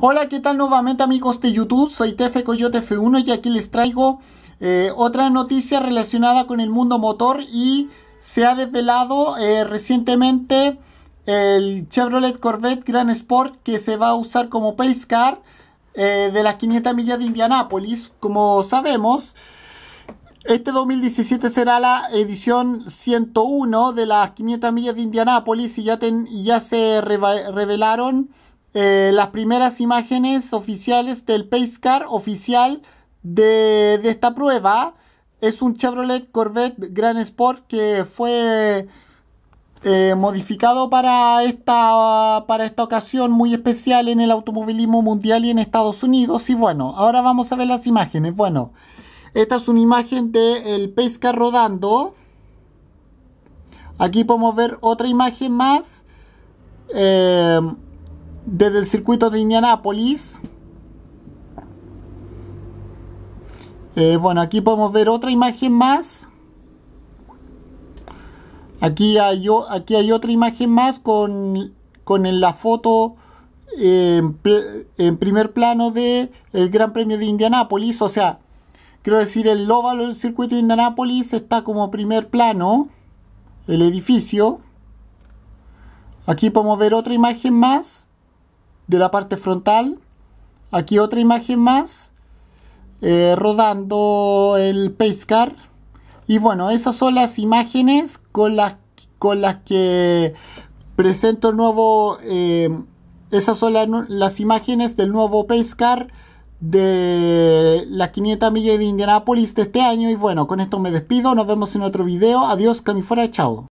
Hola, ¿qué tal nuevamente amigos de YouTube? Soy TF Coyote F1 y aquí les traigo eh, otra noticia relacionada con el mundo motor y se ha desvelado eh, recientemente el Chevrolet Corvette Grand Sport que se va a usar como pace car eh, de las 500 millas de Indianápolis. Como sabemos, este 2017 será la edición 101 de las 500 millas de Indianápolis y ya se revelaron eh, las primeras imágenes oficiales del Pace Car oficial de, esta prueba. ¿ah? Es un Chevrolet Corvette gran Sport que fue eh, modificado para esta, para esta ocasión muy especial en el automovilismo mundial y en Estados Unidos. Y bueno, ahora vamos a ver las imágenes. Bueno, esta es una imagen del Pace Car rodando. Aquí podemos ver otra imagen más. Eh, desde el circuito de Indianápolis. Eh, bueno, aquí podemos ver otra imagen más. Aquí hay, aquí hay otra imagen más con, la foto eh, en, primer plano del el Gran Premio de Indianápolis. O sea, quiero decir, el óvalo del circuito de Indianápolis está como primer plano, el edificio. Aquí podemos ver otra imagen más de la parte frontal. Aquí otra imagen más. Eh, rodando el car Y bueno, esas son las imágenes con las, que presento el nuevo... Eh, esas son las imágenes del nuevo pescar de la 500 millas de Indianápolis de este año. Y bueno, con esto me despido. Nos vemos en otro video. Adiós, Camifora. Chao.